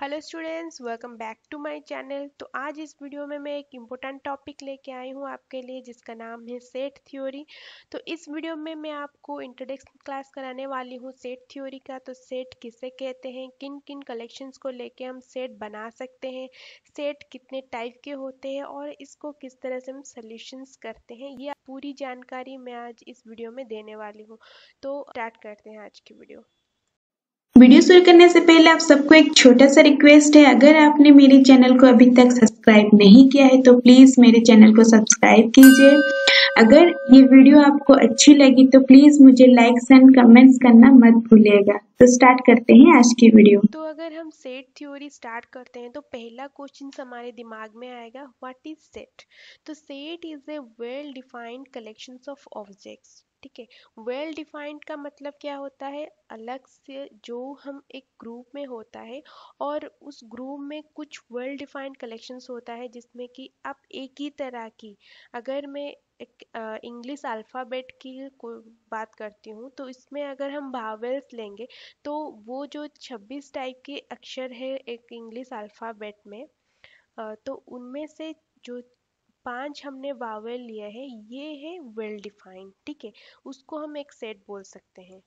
Hello students welcome back to my channel तो आज इस वीडियो में मैं एक इम्पोर्टेंट टॉपिक लेके आई हूँ आपके लिए जिसका नाम है सेट थ्योरी तो इस वीडियो में मैं आपको इंट्रोडक्शन क्लास कराने वाली हूँ सेट थ्योरी का तो सेट किसे कहते हैं किन किन कलेक्शंस को लेके हम सेट बना सकते हैं सेट कितने टाइप के होते हैं और इसको किस तरह से हम सल्यूशंस करते हैं ये पूरी जानकारी मैं आज इस वीडियो में देने वाली हूँ तो स्टार्ट करते हैं आज की वीडियो वीडियो शुरू करने से पहले आप सबको एक छोटा सा रिक्वेस्ट है अगर आपने मेरे चैनल को अभी तक सब्सक्राइब नहीं किया है तो प्लीज़ मेरे चैनल को सब्सक्राइब कीजिए अगर ये वीडियो आपको अच्छी लगी तो प्लीज़ मुझे लाइक्स एंड कमेंट्स करना मत भूलिएगा तो स्टार्ट करते हैं आज की वीडियो तो अगर हम सेट थ्योरी स्टार्ट करते हैं तो पहला क्वेश्चन हमारे दिमाग में आएगा व्हाट इज सेट तो set is a well defined collection of objects ठीक है वेल डिफाइंड का मतलब क्या होता है अलग से जो हम एक ग्रुप में होता है और उस ग्रुप में कुछ वेल डिफाइंड कलेक्शंस होता है जिसमें कि आप एक ही तरह की अगर मैं एक इंग्लिश अल्फ़ाबेट की बात करती हूँ तो इसमें अगर हम भावेल्स लेंगे तो वो जो 26 टाइप के अक्षर है एक इंग्लिश अल्फ़ाबेट में तो उनमें से जो पांच हमने वावेल लिए हैं ये है वेल डिफाइंड ठीक है उसको हम एक सेट बोल सकते हैं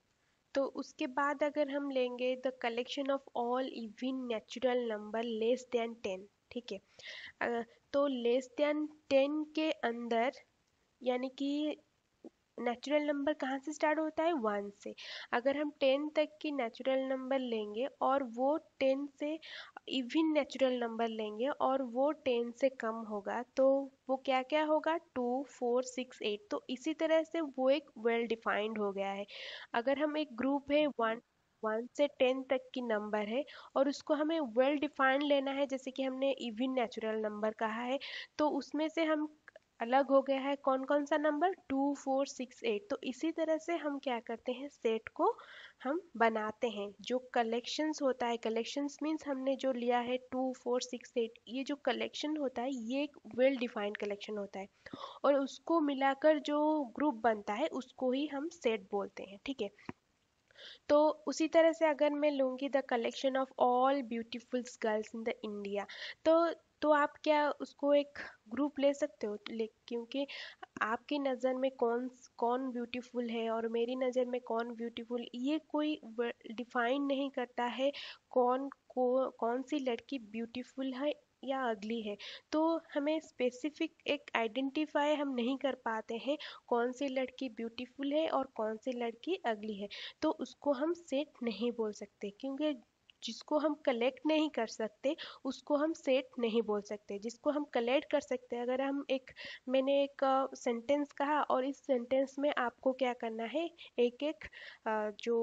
तो उसके बाद अगर हम लेंगे the collection of all even natural number less than ten ठीक है तो लेस देन टेन के अंदर यानी कि नेचुरल नंबर कहाँ से स्टार्ट होता है वन से अगर हम टेन तक की नेचुरल नंबर लेंगे और वो टेन से इवन नेचुरल नंबर लेंगे और वो टेन से कम होगा तो वो क्या क्या होगा टू फोर सिक्स एट तो इसी तरह से वो एक वेल well डिफाइंड हो गया है अगर हम एक ग्रुप है वन वन से टेन तक की नंबर है और उसको हमें वेल well डिफाइंड लेना है जैसे कि हमने इवन नेचुरल नंबर कहा है तो उसमें से हम अलग हो गया है कौन कौन सा number two four six eight तो इसी तरह से हम क्या करते हैं सेट को हम बनाते हैं जो कलेक्शंस होता है कलेक्शंस मीन्स हमने जो लिया है टू फोर सिक्स एट ये जो कलेक्शन होता है ये एक वेल डिफाइंड कलेक्शन होता है और उसको मिलाकर जो ग्रुप बनता है उसको ही हम सेट बोलते हैं ठीक है तो उसी तरह से अगर मैं लूंगी the collection of all beautifuls girls in the India तो तो आप क्या उसको एक ग्रुप ले सकते हो ले क्योंकि आपकी नज़र में कौन कौन ब्यूटीफुल है और मेरी नज़र में कौन ब्यूटीफुल ये कोई डिफाइन नहीं करता है कौन को कौन सी लड़की ब्यूटीफुल है या अगली है तो हमें स्पेसिफिक एक आइडेंटिफाई हम नहीं कर पाते हैं कौन सी लड़की ब्यूटीफुल है और कौन सी लड़की अगली है तो उसको हम सेट नहीं बोल सकते क्योंकि जिसको हम कलेक्ट नहीं कर सकते उसको हम सेट नहीं बोल सकते जिसको हम कलेक्ट कर सकते हैं अगर हम एक मैंने एक सेंटेंस कहा और इस सेंटेंस में आपको क्या करना है एक एक जो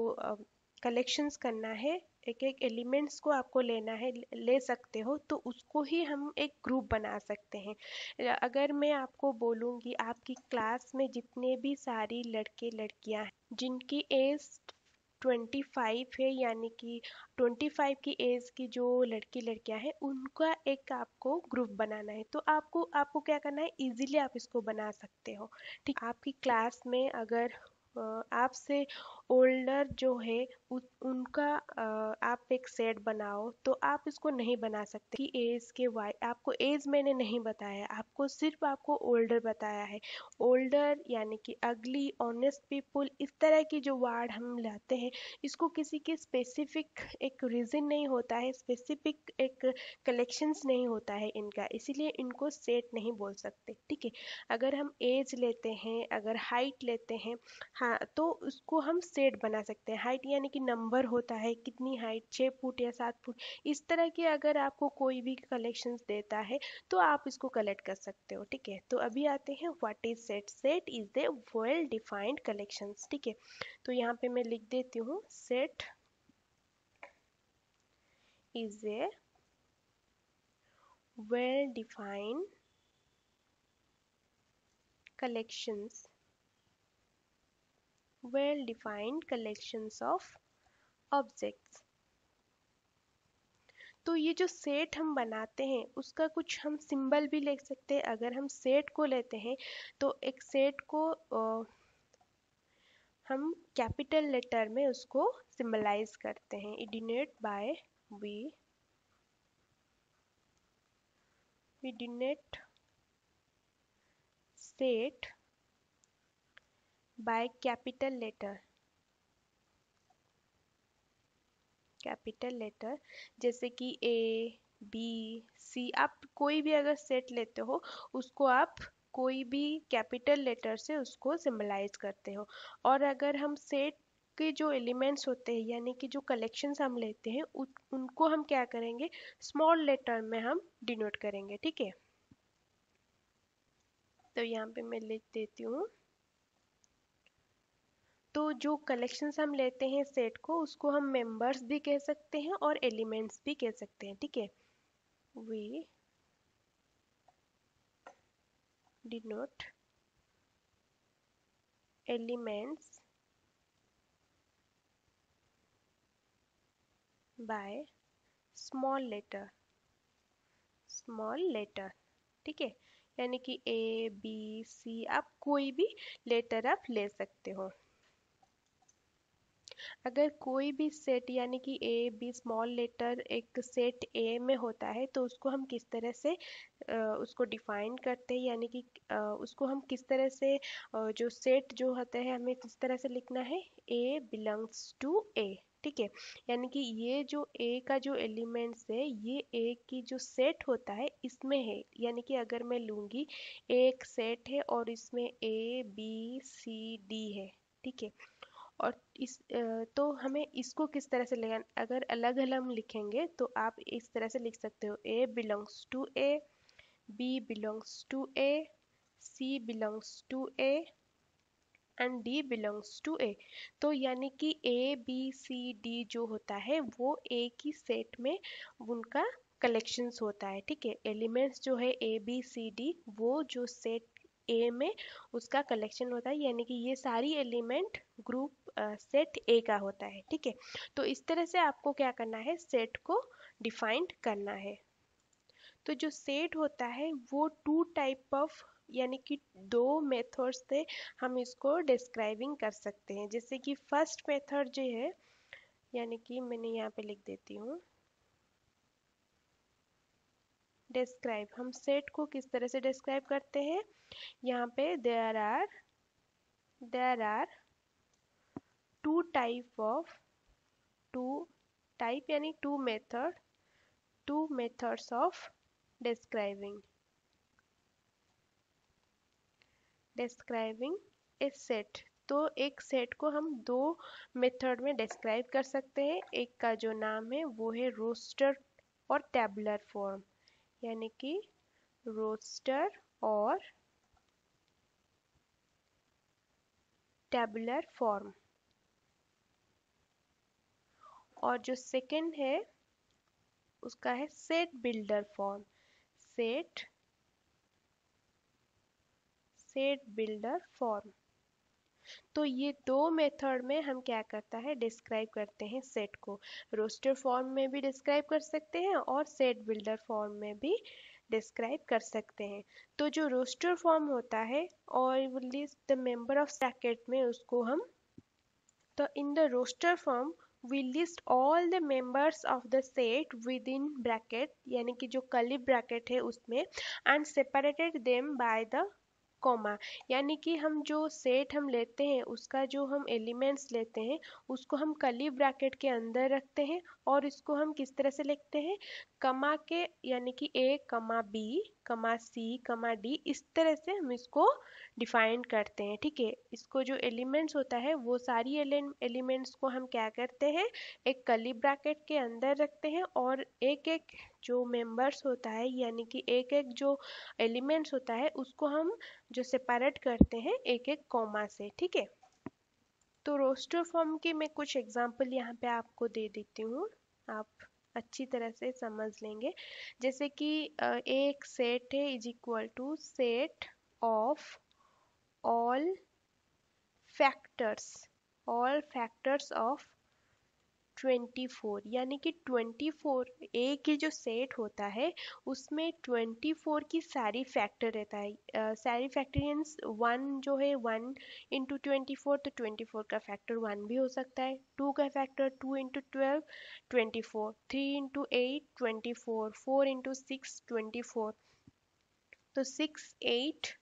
कलेक्शंस करना है एक एक एलिमेंट्स को आपको लेना है ले सकते हो तो उसको ही हम एक ग्रुप बना सकते हैं अगर मैं आपको बोलूँगी आपकी क्लास में जितने भी सारी लड़के लड़कियाँ हैं जिनकी एज ट्वेंटी फाइव है यानी कि ट्वेंटी फाइव की एज की जो लड़की लड़कियां हैं उनका एक आपको ग्रुप बनाना है तो आपको आपको क्या करना है इजीली आप इसको बना सकते हो ठीक आपकी क्लास में अगर आपसे ओल्डर जो है उ, उनका आप एक सेट बनाओ तो आप इसको नहीं बना सकते कि एज के वाई आपको एज मैंने नहीं बताया आपको सिर्फ आपको ओल्डर बताया है ओल्डर यानी कि अगली ऑनेस्ट पीपुल इस तरह की जो वार्ड हम लाते हैं इसको किसी के स्पेसिफिक एक रीज़न नहीं होता है स्पेसिफिक एक कलेक्शंस नहीं होता है इनका इसीलिए इनको सेट नहीं बोल सकते ठीक है अगर हम एज लेते हैं अगर हाइट लेते हैं हाँ तो उसको हम सेट बना सकते हैं हाइट यानी कि नंबर होता है कितनी हाइट छः फुट या सात फुट इस तरह के अगर आपको कोई भी कलेक्शंस देता है तो आप इसको कलेक्ट कर सकते हो ठीक है तो अभी आते हैं what is set set is the well defined collections ठीक है तो यहाँ पे मैं लिख देती हूँ set is a defined collections collections well-defined collections of objects. तो ये जो सेट हम बनाते हैं उसका कुछ हम सिंबल भी ले सकते हैं अगर हम सेट को लेते हैं तो एक सेट को आ, हम कैपिटल लेटर में उसको सिंबलाइज करते हैं denote by we denote set by capital letter capital letter जैसे कि ए बी सी आप कोई भी अगर सेट लेते हो उसको आप कोई भी कैपिटल लेटर से उसको सिम्बलाइज करते हो और अगर हम सेट के जो एलिमेंट्स होते हैं यानी कि जो कलेक्शंस हम लेते हैं उ, उनको हम क्या करेंगे स्मॉल लेटर में हम डिनोट करेंगे ठीक है तो यहाँ पे मैं लिख देती हूँ तो जो कलेक्शंस हम लेते हैं सेट को उसको हम मेंबर्स भी कह सकते हैं और एलिमेंट्स भी कह सकते हैं ठीक है we denote elements by small letter small letter ठीक है यानी कि ए बी सी आप कोई भी लेटर आप ले सकते हो अगर कोई भी सेट यानी कि ए बी स्मॉल लेटर एक सेट ए में होता है तो उसको हम किस तरह से उसको डिफाइन करते हैं यानी कि उसको हम किस तरह से जो सेट जो होता है हमें किस तरह से लिखना है ए बिलोंग्स टू ए ठीक है यानी कि ये जो ए का जो एलिमेंट्स है ये ए की जो सेट होता है इसमें है यानी कि अगर मैं लूँगी एक सेट है और इसमें ए बी सी डी है ठीक है और इस तो हमें इसको किस तरह से लेना अगर अलग अलग हम लिखेंगे तो आप इस तरह से लिख सकते हो a belongs to A b belongs to A c belongs to A and d belongs to A तो यानी कि ए बी सी डी जो होता है वो ए की सेट में उनका कलेक्शंस होता है ठीक है एलिमेंट्स जो है ए बी सी डी वो जो सेट ए में उसका कलेक्शन होता है यानी कि ये सारी एलिमेंट ग्रुप सेट ए का होता है ठीक है तो इस तरह से आपको क्या करना है सेट को डिफाइंड करना है तो जो सेट होता है वो टू टाइप ऑफ यानी कि दो मेथड से हम इसको डिस्क्राइबिंग कर सकते हैं जैसे कि फर्स्ट मेथड जो है यानी कि मैंने यहाँ पे लिख देती हूँ डिस्क्राइब हम सेट को किस तरह से डिस्क्राइब करते हैं यहाँ पे there are there are two type of two type यानी two method two methods of describing describing a set तो एक सेट को हम दो मेथड में डिस्क्राइब कर सकते हैं एक का जो नाम है वो है रोस्टर और टैबलर फॉर्म यानी कि रोस्टर और टैबलर फॉर्म और जो सेकंड है उसका है set builder form set set builder form तो ये दो मेथड में हम क्या करता है डिस्क्राइब करते हैं सेट को रोस्टर फॉर्म में भी डिस्क्राइब कर सकते हैं और सेट बिल्डर फॉर्म में भी डिस्क्राइब कर सकते हैं तो जो रोस्टर फॉर्म होता है और लिस्ट द मेंबर ऑफ सैकेट में उसको हम तो in the roster form we list all the members of the set within bracket यानी कि जो कली ब्रैकेट है उसमें and separated them by the comma यानी कि हम जो सेट हम लेते हैं उसका जो हम एलिमेंट्स लेते हैं उसको हम कली ब्रैकेट के अंदर रखते हैं और इसको हम किस तरह से लिखते हैं कमा के यानी कि ए कमा बी कमा सी कमा डी इस तरह से हम इसको डिफाइन करते हैं ठीक है इसको जो एलिमेंट्स होता है वो सारी एलिमेंट्स को हम क्या करते हैं एक कली ब्रैकेट के अंदर रखते हैं और एक एक जो मेंबर्स होता है यानी कि एक एक जो एलिमेंट्स होता है उसको हम जो सेपरेट करते हैं एक एक कॉमा से ठीक है तो रोस्टर फॉर्म के मैं कुछ एग्जांपल यहाँ पे आपको दे देती हूँ आप अच्छी तरह से समझ लेंगे जैसे कि एक सेट है is equal to set of all factors all factors of twenty four यानी कि ट्वेंटी फोर ए के जो सेट होता है उसमें ट्वेंटी फोर की सारी फैक्टर रहता है आ, सारी फैक्टर वन जो है वन इंटू ट्वेंटी फोर तो ट्वेंटी फोर का फैक्टर वन भी हो सकता है टू का factor two into twelve twenty four three into eight twenty four four into six twenty four तो six eight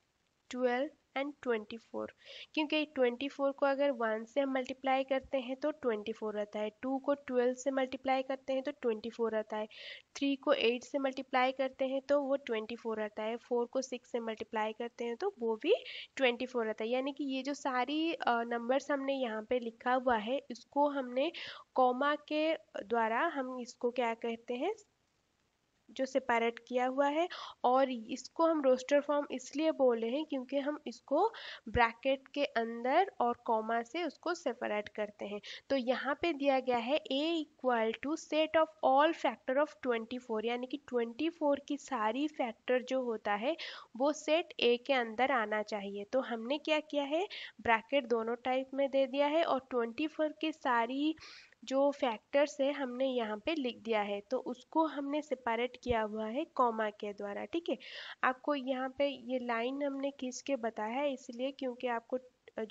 twelve and twenty four क्योंकि twenty four को अगर वन से हम मल्टीप्लाई करते हैं तो ट्वेंटी फोर आता है टू को ट्वेल्व से मल्टीप्लाई करते हैं तो ट्वेंटी फोर आता है थ्री को एट से मल्टीप्लाई करते हैं तो वो ट्वेंटी फोर आता है फोर को सिक्स से मल्टीप्लाई करते हैं तो वो भी ट्वेंटी फोर आता है यानी कि ये जो सारी नंबर्स हमने यहाँ पे लिखा हुआ है इसको हमने कॉमा के द्वारा हम इसको क्या कहते हैं जो सेपरेट किया हुआ है और इसको हम रोस्टर फॉर्म इसलिए बोले हैं क्योंकि हम इसको ब्रैकेट के अंदर और कॉमा से उसको सेपरेट करते हैं तो यहाँ पे दिया गया है A equal to set of all factor of 24 यानी कि 24 की सारी फैक्टर जो होता है वो सेट ए के अंदर आना चाहिए तो हमने क्या किया है ब्रैकेट दोनों टाइप में दे दिया है और फोर की सारी जो फैक्टर्स है हमने यहाँ पे लिख दिया है तो उसको हमने सेपरेट किया हुआ है कॉमा के द्वारा ठीक है आपको यहाँ पे ये लाइन हमने खींच के बताया है इसलिए क्योंकि आपको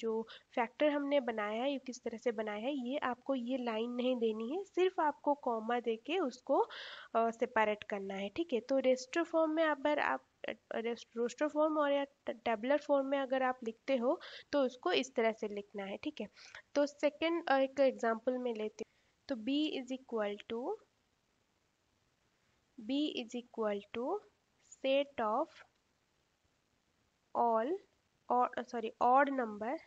जो फैक्टर हमने बनाया है ये किस तरह से बनाया है ये आपको ये लाइन नहीं देनी है सिर्फ आपको कॉमा दे के उसको सेपरेट करना है ठीक है तो रेस्ट्रो फॉर्म में अगर आप रोस्टर फॉर्म और या टेबलर फॉर्म में अगर आप लिखते हो तो उसको इस तरह से लिखना है ठीक है तो सेकेंड एक एग्जाम्पल में लेती हूँ तो B is equal to B is equal to set of all और sorry odd number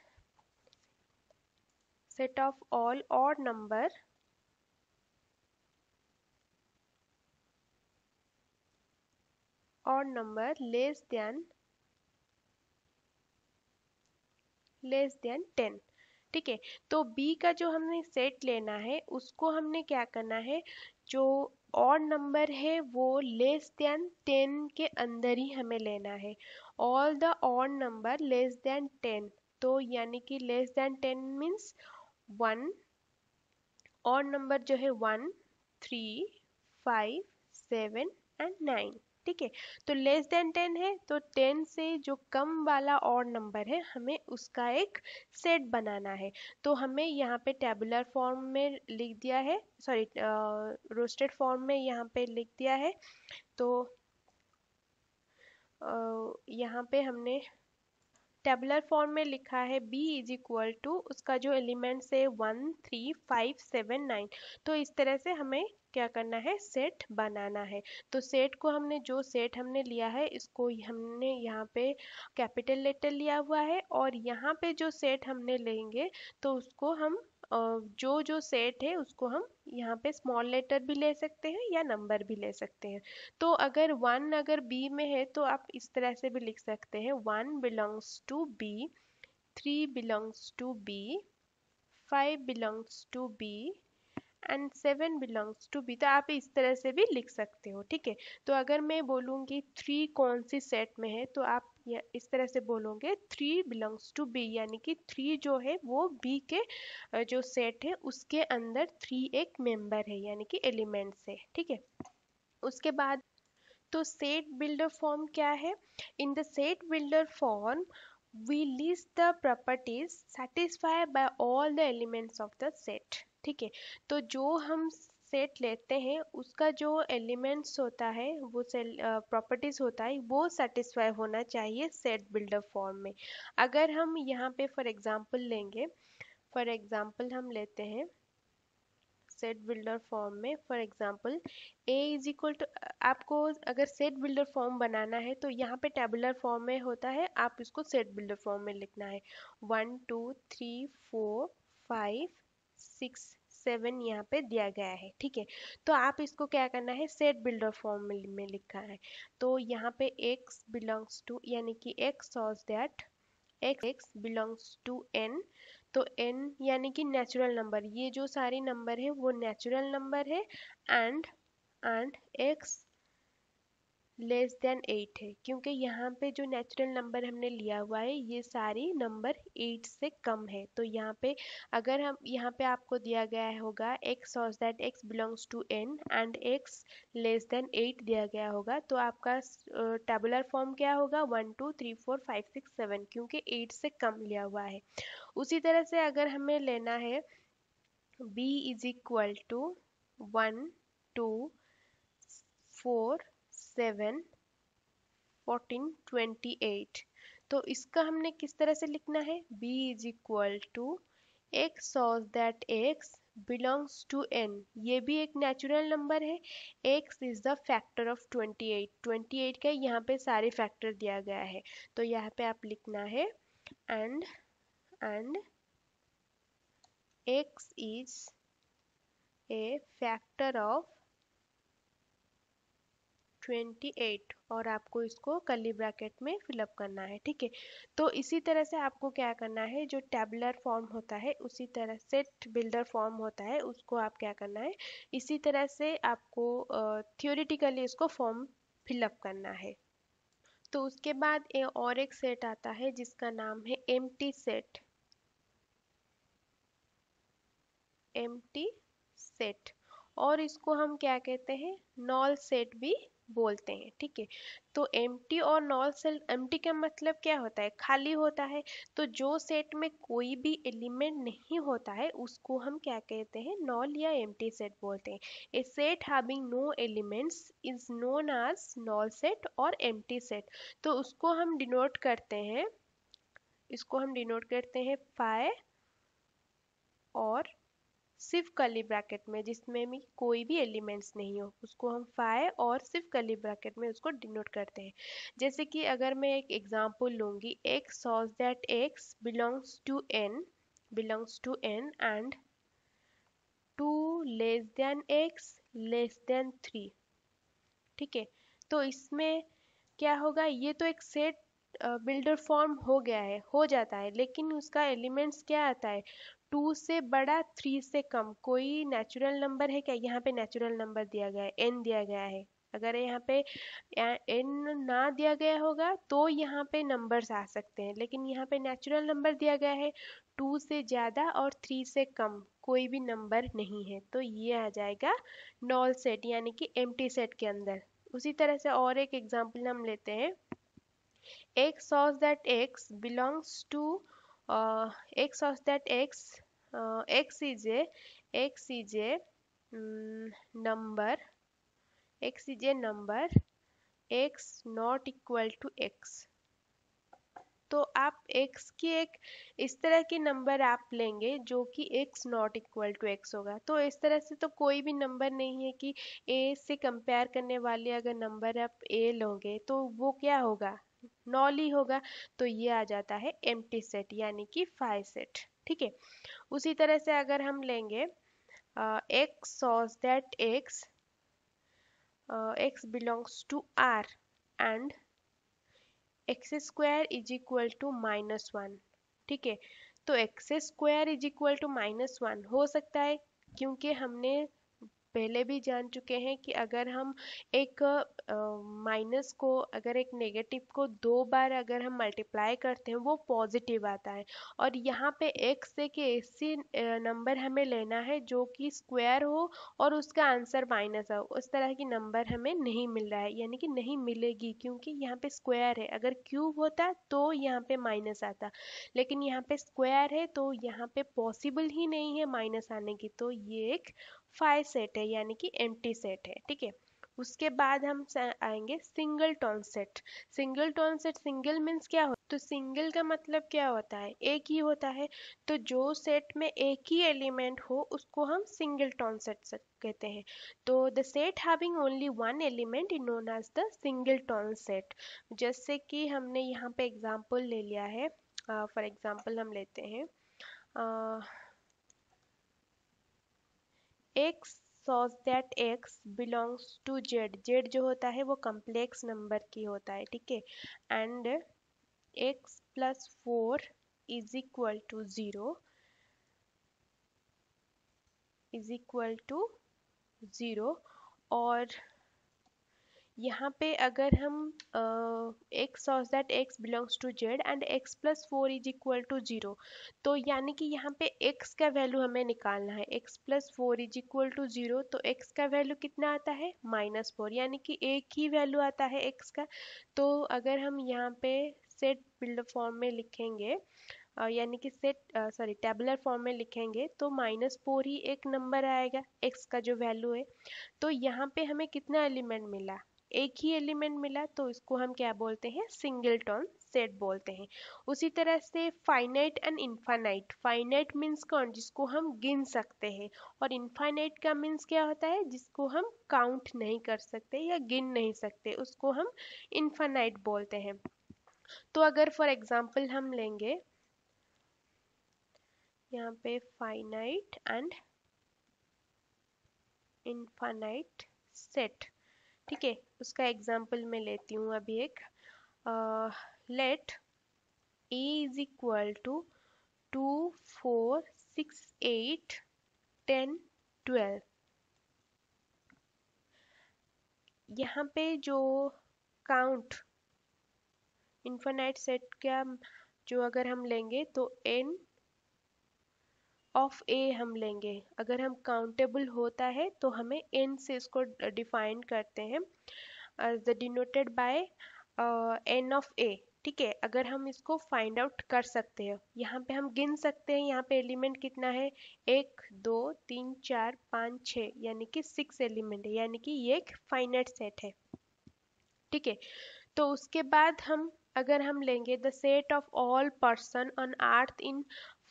set of all odd number odd number less than less than ten ठीक है तो बी का जो हमने सेट लेना है उसको हमने क्या करना है जो और नंबर है वो लेस देन टेन के अंदर ही हमें लेना है all the odd number less than ten तो यानी कि less than ten means one odd number जो है one three five seven and nine ठीक है तो लेस देन टेन है तो टेन से जो कम वाला और नंबर है हमें उसका एक सेट बनाना है तो हमें यहाँ पे टेबुलर फॉर्म में लिख दिया है सॉरी रोस्टेड फॉर्म में यहाँ पे लिख दिया है तो यहाँ पे हमने टेबुलर फॉर्म में लिखा है b इज इक्वल टू उसका जो एलिमेंट्स है one three five seven nine तो इस तरह से हमें क्या करना है सेट बनाना है तो सेट को हमने जो सेट हमने लिया है इसको हमने यहाँ पे कैपिटल लेटर लिया हुआ है और यहाँ पे जो सेट हमने लेंगे तो उसको हम जो जो सेट है उसको हम यहाँ पे स्मॉल लेटर भी ले सकते हैं या नंबर भी ले सकते हैं तो अगर वन अगर बी में है तो आप इस तरह से भी लिख सकते हैं one belongs to B three belongs to B five belongs to B and seven belongs to B तो आप इस तरह से भी लिख सकते हो ठीक है तो अगर मैं बोलूँगी थ्री कौन सी सेट में है तो आप इस तरह से बोलोगे थ्री बिलोंग्स टू बी यानी कि थ्री जो है वो बी के जो सेट है उसके अंदर थ्री एक मेंबर है यानी कि एलिमेंट्स है ठीक है उसके बाद तो सेट बिल्डर फॉर्म क्या है in the set builder form we list the properties satisfy by all the elements of the set ठीक है तो जो हम सेट लेते हैं उसका जो एलिमेंट्स होता है वो सेल प्रॉपर्टीज़ होता है वो सेटिस्फाई होना चाहिए सेट बिल्डर फॉर्म में अगर हम यहाँ पे फॉर एग्जांपल लेंगे फॉर एग्जांपल हम लेते हैं सेट बिल्डर फॉर्म में for example A is equal to आपको अगर सेट बिल्डर फॉर्म बनाना है तो यहाँ पे टेबुलर फॉर्म में होता है आप इसको सेट बिल्डर फॉर्म में लिखना है one two three four five six seven यहाँ पे दिया गया है ठीक है तो आप इसको क्या करना है सेट बिल्डर फॉर्म में लिखा है तो यहाँ पे एक्स बिलोंग्स टू यानी कि x such that x x belongs to N तो एन यानी कि नेचुरल नंबर ये जो सारे नंबर है वो नेचुरल नंबर है and and x less than eight है क्योंकि यहाँ पे जो नेचुरल नंबर हमने लिया हुआ है ये सारी नंबर एट से कम है तो यहाँ पे अगर हम यहाँ पे आपको दिया गया होगा x such that x belongs to N and x less than eight दिया गया होगा तो आपका टेबुलर फॉर्म क्या होगा one two three four five six seven क्योंकि एट से कम लिया हुआ है उसी तरह से अगर हमें लेना है B is equal to one two four seven fourteen twenty eight तो इसका हमने किस तरह से लिखना है b is equal to x such that x belongs to n ये भी एक नेचुरल नंबर है x is the factor of twenty eight twenty eight का यहाँ पे सारे फैक्टर दिया गया है तो यहाँ पे आप लिखना है and and x is a factor of twenty eight और आपको इसको कली ब्रैकेट में फिलअप करना है ठीक है तो इसी तरह से आपको क्या करना है जो टेबलर फॉर्म होता है उसी तरह से बिल्डर फॉर्म होता है उसको आप क्या करना है इसी तरह से आपको थियोरिटिकली इसको फॉर्म फिलअप करना है तो उसके बाद ए और एक सेट आता है जिसका नाम है एम सेट एम सेट और इसको हम क्या कहते हैं नॉल सेट भी बोलते हैं ठीक है तो एम और नॉल सेल एम का मतलब क्या होता है खाली होता है तो जो सेट में कोई भी एलिमेंट नहीं होता है उसको हम क्या कहते हैं नॉल या एम सेट बोलते हैं a set having no elements is known as null set और एम सेट तो उसको हम डिनोट करते हैं इसको हम डिनोट करते हैं फाय और सिर्फ कली ब्रैकेट में जिसमें भी कोई भी एलिमेंट्स नहीं हो उसको हम फाई और सिर्फ कली ब्रैकेट में उसको डिनोट करते हैं जैसे कि अगर मैं एक एग्जांपल लूँगी x such that x belongs to N belongs to N and two less than x less than three ठीक है तो इसमें क्या होगा ये तो एक सेट बिल्डर फॉर्म हो गया है हो जाता है लेकिन उसका एलिमेंट्स क्या आता है टू से बड़ा थ्री से कम कोई नेचुरल नंबर है क्या यहाँ पे नेचुरल नंबर दिया गया है एन दिया गया है अगर यहाँ पे एन ना दिया गया होगा तो यहाँ पे नंबर्स आ सकते हैं लेकिन यहाँ पे नेचुरल नंबर दिया गया है टू से ज़्यादा और थ्री से कम कोई भी नंबर नहीं है तो ये आ जाएगा नॉल सेट यानी कि एम सेट के अंदर उसी तरह से और एक एग्जाम्पल हम लेते हैं x of that x belongs to x of that x एक्सीजे एक्सीजे नंबर एक्सीजे number x not equal to x तो आप x की एक इस तरह की नंबर आप लेंगे जो कि x not equal to x होगा तो इस तरह से तो कोई भी नंबर नहीं है कि a से कंपेयर करने वाले अगर नंबर आप a लोगे तो वो क्या होगा नॉल ही होगा तो ये आ जाता है एम्प्टी सेट यानी कि फाइव सेट ठीक है उसी तरह से अगर हम लेंगे x such that x x belongs to r and x square is equal to minus one ठीक है तो x square is equal to minus one हो सकता है क्योंकि हमने पहले भी जान चुके हैं कि अगर हम एक माइनस uh, को अगर एक नेगेटिव को दो बार अगर हम मल्टीप्लाई करते हैं वो पॉजिटिव आता है और यहाँ पे एक्स से के ऐसी नंबर हमें लेना है जो कि स्क्वायर हो और उसका आंसर माइनस हो उस तरह की नंबर हमें नहीं मिल रहा है यानी कि नहीं मिलेगी क्योंकि यहाँ पे स्क्वायर है अगर क्यूब होता तो यहाँ पे माइनस आता लेकिन यहाँ पे स्क्वायर है तो यहाँ पे पॉसिबल ही नहीं है माइनस आने की तो ये एक फाइव सेट है यानी कि एम सेट है ठीक है उसके बाद हम आएंगे singleton set singleton set single means क्या हो तो सिंगल का मतलब क्या होता है एक ही होता है तो जो सेट में एक ही एलिमेंट हो उसको हम सिंगल टोन सेट कहते हैं तो the set having only one element in known as the singleton set जैसे कि हमने यहाँ पे एग्जाम्पल ले लिया है फॉर uh, एग्जाम्पल हम लेते हैं uh, x such that x belongs to Z Z जो होता है वो कम्प्लेक्स नंबर की होता है ठीक है and x plus four is equal to zero is equal to zero और यहाँ पे अगर हम x such that x belongs to Z and x plus four is equal to zero तो यानी कि यहाँ पे एक्स का वैल्यू हमें निकालना है x plus four is equal to zero तो एक्स का वैल्यू कितना आता है माइनस फोर यानी कि एक ही वैल्यू आता है एक्स का तो अगर हम यहाँ पे सेट बिल्ड फॉर्म में लिखेंगे यानी कि सेट सॉरी टेबलर फॉर्म में लिखेंगे तो माइनस फोर ही एक नंबर आएगा एक्स का जो वैल्यू है तो यहाँ पे हमें कितना एलिमेंट मिला एक ही एलिमेंट मिला तो इसको हम क्या बोलते हैं सिंगल सिंगलटन सेट बोलते हैं उसी तरह से finite and infinite finite means कौन जिसको हम गिन सकते हैं और इनफाइनाइट का मीन्स क्या होता है जिसको हम काउंट नहीं कर सकते या गिन नहीं सकते उसको हम इन्फानाइट बोलते हैं तो अगर फॉर एग्जाम्पल हम लेंगे यहाँ पे फाइनाइट एंड इन्फानाइट सेट ठीक है उसका एग्जाम्पल मैं लेती हूँ अभी एक let A is equal to two four six eight ten twelve यहाँ पे जो काउंट इन्फोनाइट सेट का जो अगर हम लेंगे तो एन ऑफ ए हम लेंगे अगर हम काउंटेबल होता है तो हमें एन से इसको डिफाइन करते हैं the denoted by n of A ठीक है अगर हम इसको फाइंड आउट कर सकते हैं यहाँ पे हम गिन सकते हैं यहाँ पे एलिमेंट कितना है एक दो तीन चार पाँच छः यानी कि सिक्स एलिमेंट है यानी कि ये एक फाइनाइट सेट है ठीक है तो उसके बाद हम अगर हम लेंगे the set of all person on earth in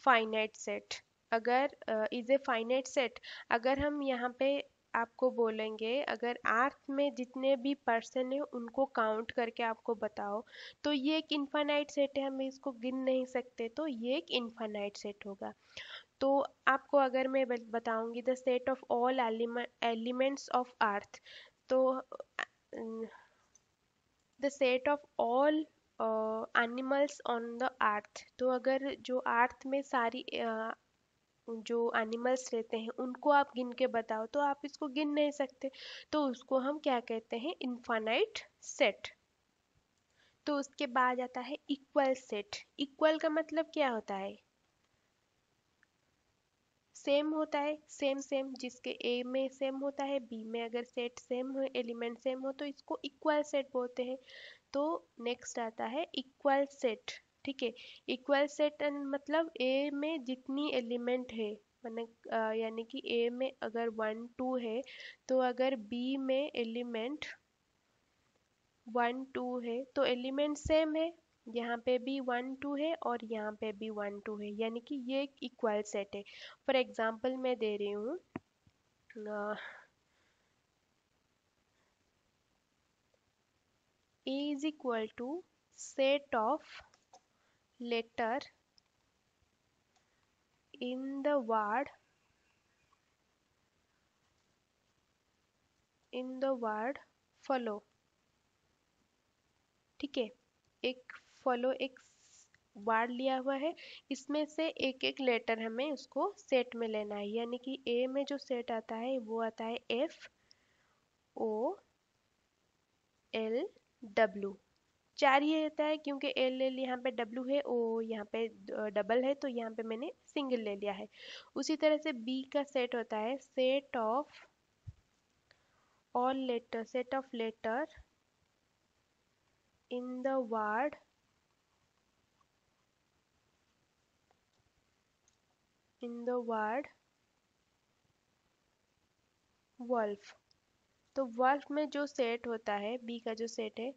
finite set अगर इज़ ए फाइनेट सेट अगर हम यहाँ पे आपको बोलेंगे अगर आर्थ में जितने भी पर्सन हैं उनको काउंट करके आपको बताओ तो ये एक इन्फानाइट सेट है हम इसको गिन नहीं सकते तो ये एक इन्फानाइट सेट होगा तो आपको अगर मैं बताऊंगी the set of all elements of earth तो the set of all animals on the earth तो अगर जो अर्थ में सारी uh, जो एनिमल्स रहते हैं उनको आप गिन के बताओ तो आप इसको गिन नहीं सकते तो उसको हम क्या कहते हैं इन्फानाइट सेट तो उसके बाद आता है इक्वल सेट इक्वल का मतलब क्या होता है सेम होता है सेम सेम जिसके ए में सेम होता है बी में अगर सेट सेम हो एलिमेंट सेम हो तो इसको इक्वल सेट बोलते हैं तो नेक्स्ट आता है इक्वल सेट ठीक है इक्वल सेट मतलब ए में जितनी एलिमेंट है मैंने यानी कि ए में अगर वन टू है तो अगर बी में एलिमेंट वन टू है तो एलिमेंट सेम है यहाँ पे भी वन टू है और यहाँ पे भी वन टू है यानी कि ये एक इक्वल सेट है फॉर एग्जांपल मैं दे रही हूँ A is equal to set of letter in the word in the word follow ठीक है एक फॉलो एक वार्ड लिया हुआ है इसमें से एक एक लेटर हमें उसको सेट में लेना है यानी कि ए में जो सेट आता है वो आता है एफ ओ एल डब्ल्यू चार ही रहता है क्योंकि एल एल यहाँ पे डब्ल्यू है ओ यहाँ पे डबल है तो यहाँ पे मैंने सिंगल ले लिया है उसी तरह से बी का सेट होता है set of all letter set of letter in the word in the word wolf तो वर्फ में जो सेट होता है बी का जो सेट है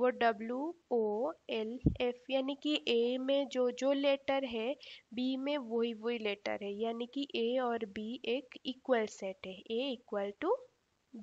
वो डब्ल्यू ओ एल एफ यानी कि ए में जो जो लेटर है बी में वही वही लेटर है यानी कि ए और बी एक इक्वल सेट है A equal to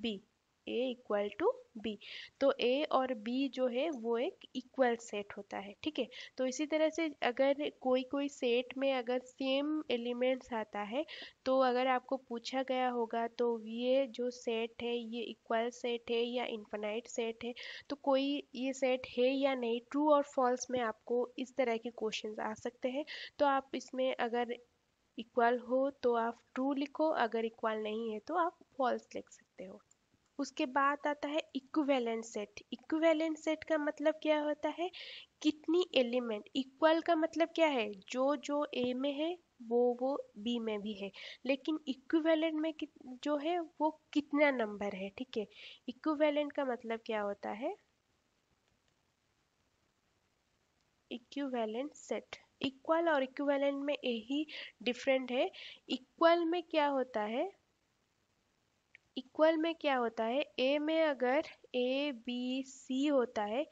B A equal to B तो ए और बी जो है वो एक इक्वल सेट होता है ठीक है तो इसी तरह से अगर कोई कोई सेट में अगर सेम एलिमेंट्स आता है तो अगर आपको पूछा गया होगा तो ये जो सेट है ये इक्वल सेट है या इन्फेनाइट सेट है तो कोई ये सेट है या नहीं ट्रू और फॉल्स में आपको इस तरह के क्वेश्चन आ सकते हैं तो आप इसमें अगर इक्वल हो तो आप ट्रू लिखो अगर इक्वल नहीं है तो आप फॉल्स लिख सकते हो उसके बाद आता है इक्विवेलेंट सेट इक्विवेलेंट सेट का मतलब क्या होता है कितनी एलिमेंट इक्वल का मतलब क्या है जो जो ए में है वो वो बी में भी है लेकिन इक्विवेलेंट में जो है वो कितना नंबर है ठीक है इक्विवेलेंट का मतलब क्या होता है इक्विवेलेंट सेट इक्वल और इक्विवेलेंट में यही डिफरेंट है इक्वल में क्या होता है इक्वल में क्या होता है ए में अगर ए बी सी होता है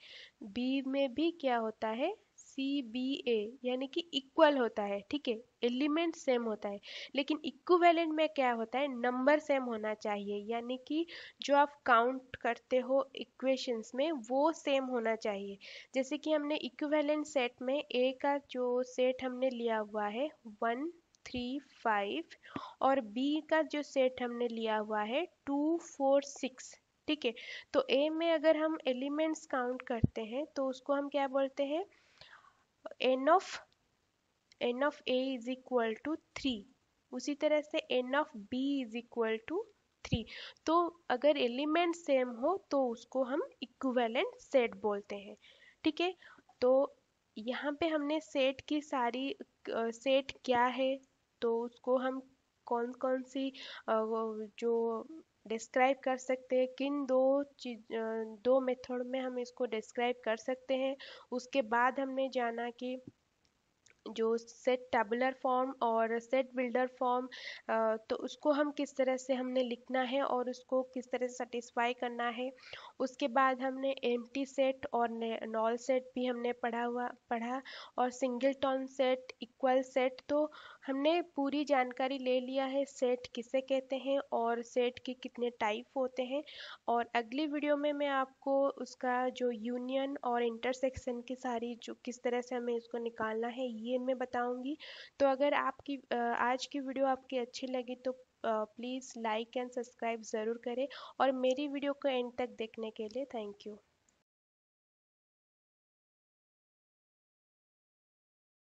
बी में भी क्या होता है सी बी ए यानी कि इक्वल होता है ठीक है एलिमेंट सेम होता है लेकिन इक्वेलेंट में क्या होता है नंबर सेम होना चाहिए यानी कि जो आप काउंट करते हो इक्वेशंस में वो सेम होना चाहिए जैसे कि हमने इक्वेलेंट सेट में ए का जो सेट हमने लिया हुआ है वन थ्री फाइव और बी का जो सेट हमने लिया हुआ है टू फोर सिक्स ठीक है तो ए में अगर हम एलिमेंट्स काउंट करते हैं तो उसको हम क्या बोलते हैं n of n of A is equal to three उसी तरह से n of B is equal to three तो अगर एलिमेंट सेम हो तो उसको हम इक्वेलेंट सेट बोलते हैं ठीक है तो यहाँ पे हमने सेट की सारी सेट क्या है तो उसको हम कौन कौन सी जो डिस्क्राइब कर सकते हैं किन दो चीज दो मेथड में हम इसको डिस्क्राइब कर सकते हैं उसके बाद हमने जाना कि जो सेट टेबुलर फॉर्म और सेट बिल्डर फॉर्म तो उसको हम किस तरह से हमने लिखना है और उसको किस तरह से सेटिस्फाई करना है उसके बाद हमने टी सेट और नॉल सेट भी हमने पढ़ा हुआ पढ़ा और singleton set equal set तो हमने पूरी जानकारी ले लिया है सेट किसे कहते हैं और सेट के कितने टाइप होते हैं और अगली वीडियो में मैं आपको उसका जो यूनियन और इंटरसेक्शन की सारी जो किस तरह से हमें इसको निकालना है ये मैं बताऊंगी तो अगर आपकी आज की वीडियो आपकी अच्छी लगी तो प्लीज़ लाइक एंड सब्सक्राइब ज़रूर करें और मेरी वीडियो को एंड तक देखने के लिए थैंक यू